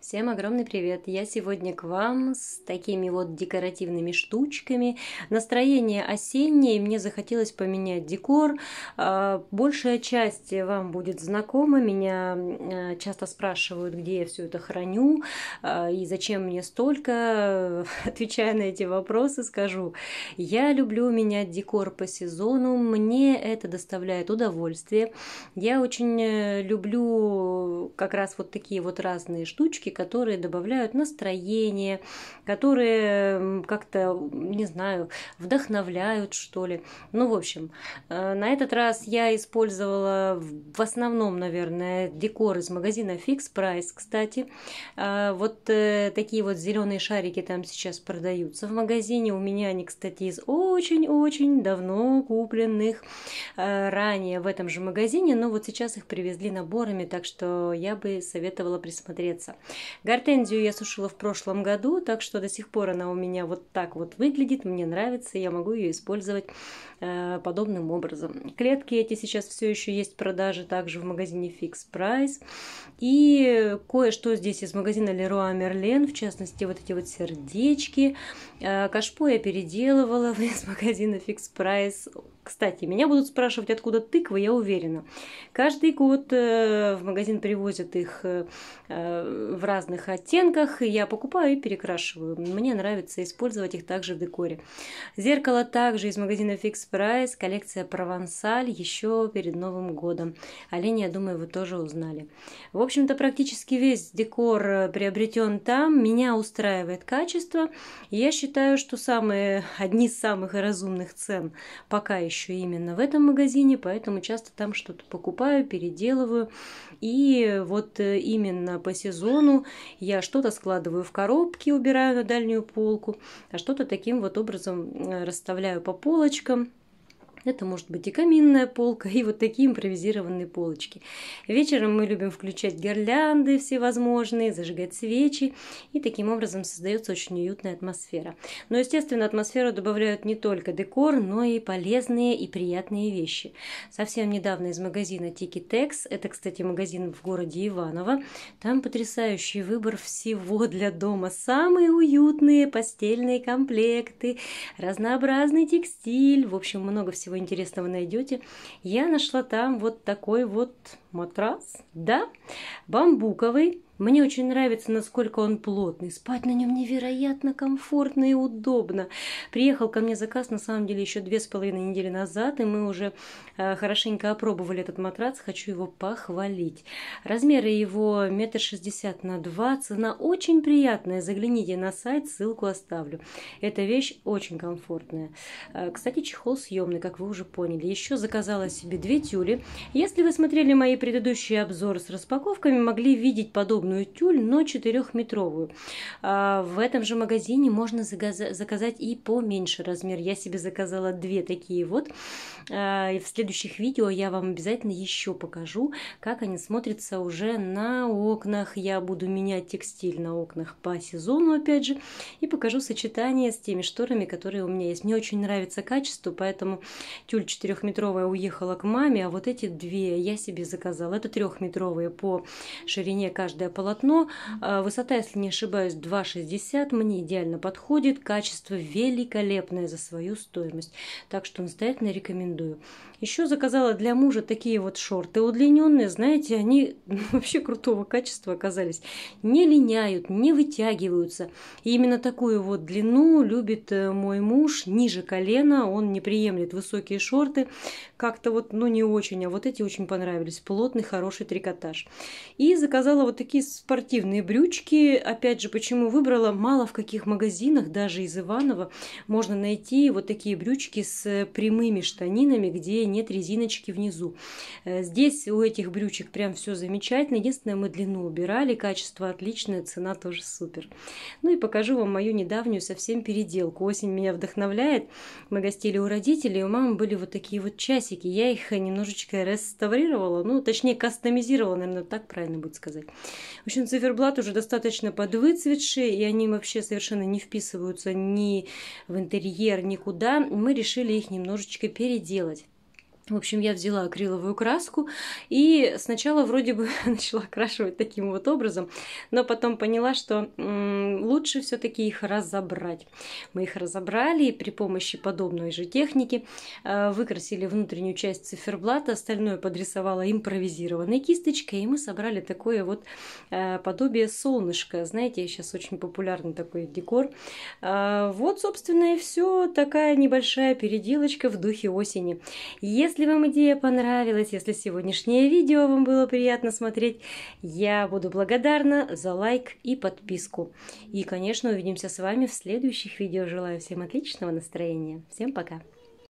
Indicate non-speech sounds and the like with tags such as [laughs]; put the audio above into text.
Всем огромный привет! Я сегодня к вам с такими вот декоративными штучками. Настроение осеннее, мне захотелось поменять декор. А, большая часть вам будет знакома. Меня а, часто спрашивают, где я все это храню а, и зачем мне столько. [laughs] Отвечая на эти вопросы, скажу. Я люблю менять декор по сезону. Мне это доставляет удовольствие. Я очень э, люблю э, как раз вот такие вот разные штучки, штучки, которые добавляют настроение, которые как-то, не знаю, вдохновляют, что ли. Ну, в общем, э, на этот раз я использовала в основном, наверное, декор из магазина Fix Price, кстати. Э, вот э, такие вот зеленые шарики там сейчас продаются в магазине. У меня они, кстати, из очень-очень давно купленных ранее в этом же магазине, но вот сейчас их привезли наборами, так что я бы советовала присмотреться. Гортензию я сушила в прошлом году, так что до сих пор она у меня вот так вот выглядит, мне нравится, я могу ее использовать э, подобным образом. Клетки эти сейчас все еще есть в продаже также в магазине Fix Price. И кое-что здесь из магазина Leroy Merlin, в частности вот эти вот сердечки. Э, кашпо я переделывала [laughs] из магазина Fix Price кстати, меня будут спрашивать, откуда тыквы, я уверена. Каждый год э, в магазин привозят их э, э, в разных оттенках. и Я покупаю и перекрашиваю. Мне нравится использовать их также в декоре. Зеркало также из магазина Fix Price, коллекция Провансаль еще перед Новым годом. Олени, я думаю, вы тоже узнали. В общем-то, практически весь декор приобретен там. Меня устраивает качество. Я считаю, что самые, одни из самых разумных цен пока еще еще именно в этом магазине, поэтому часто там что-то покупаю, переделываю. И вот э, именно по сезону я что-то складываю в коробки, убираю на дальнюю полку, а что-то таким вот образом э, расставляю по полочкам это может быть и каминная полка, и вот такие импровизированные полочки. Вечером мы любим включать гирлянды всевозможные, зажигать свечи, и таким образом создается очень уютная атмосфера. Но, естественно, атмосферу добавляют не только декор, но и полезные и приятные вещи. Совсем недавно из магазина Tiki Tex, это, кстати, магазин в городе Иваново, там потрясающий выбор всего для дома. Самые уютные постельные комплекты, разнообразный текстиль, в общем, много всего всего интересного найдете. Я нашла там вот такой вот матрас, да, бамбуковый, мне очень нравится, насколько он плотный. Спать на нем невероятно комфортно и удобно. Приехал ко мне заказ, на самом деле, еще две с половиной недели назад, и мы уже э, хорошенько опробовали этот матрас. Хочу его похвалить. Размеры его метр шестьдесят на два. Цена очень приятная. Загляните на сайт, ссылку оставлю. Эта вещь очень комфортная. Э, кстати, чехол съемный, как вы уже поняли. Еще заказала себе две тюли. Если вы смотрели мои предыдущие обзоры с распаковками, могли видеть подобные удобную тюль, но четырехметровую. А, в этом же магазине можно заказать и поменьше размер. Я себе заказала две такие вот. А, в следующих видео я вам обязательно еще покажу, как они смотрятся уже на окнах. Я буду менять текстиль на окнах по сезону, опять же, и покажу сочетание с теми шторами, которые у меня есть. Мне очень нравится качество, поэтому тюль четырехметровая уехала к маме, а вот эти две я себе заказала. Это трехметровые по ширине каждая полотно. А, высота, если не ошибаюсь, 2,60. Мне идеально подходит. Качество великолепное за свою стоимость. Так что настоятельно рекомендую. Еще заказала для мужа такие вот шорты удлиненные. Знаете, они [laughs] вообще крутого качества оказались. Не линяют, не вытягиваются. И именно такую вот длину любит э, мой муж. Ниже колена он не приемлет высокие шорты. Как-то вот, ну не очень, а вот эти очень понравились. Плотный, хороший трикотаж. И заказала вот такие спортивные брючки. Опять же, почему выбрала? Мало в каких магазинах, даже из Иваново можно найти вот такие брючки с э, прямыми штанинами, где нет резиночки внизу. Э, здесь у этих брючек прям все замечательно. Единственное, мы длину убирали, качество отличное, цена тоже супер. Ну и покажу вам мою недавнюю совсем переделку. Осень меня вдохновляет. Мы гостили у родителей, у мамы были вот такие вот часики. Я их немножечко реставрировала, ну, точнее, кастомизировала, наверное, так правильно будет сказать. В общем, циферблат уже достаточно подвыцветший, и они вообще совершенно не вписываются ни в интерьер, никуда. Мы решили их немножечко переделать. В общем, я взяла акриловую краску и сначала вроде бы [laughs] начала окрашивать таким вот образом, но потом поняла, что лучше все-таки их разобрать. Мы их разобрали и при помощи подобной же техники э, выкрасили внутреннюю часть циферблата, остальное подрисовала импровизированной кисточкой, и мы собрали такое вот э, подобие солнышка. Знаете, сейчас очень популярный такой декор. Э, вот, собственно, и все. Такая небольшая переделочка в духе осени. Если если вам идея понравилась, если сегодняшнее видео вам было приятно смотреть, я буду благодарна за лайк и подписку. И, конечно, увидимся с вами в следующих видео. Желаю всем отличного настроения. Всем пока!